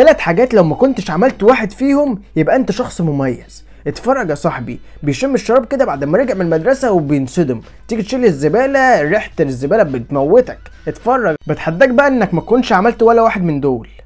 ثلاث حاجات لو ما كنتش عملت واحد فيهم يبقى انت شخص مميز اتفرج يا صاحبي بيشم الشراب كده بعد ما رجع من المدرسه وبينصدم تيجي تشيل الزباله ريحه الزباله بتموتك اتفرج بتحداك بقى انك ما تكونش عملت ولا واحد من دول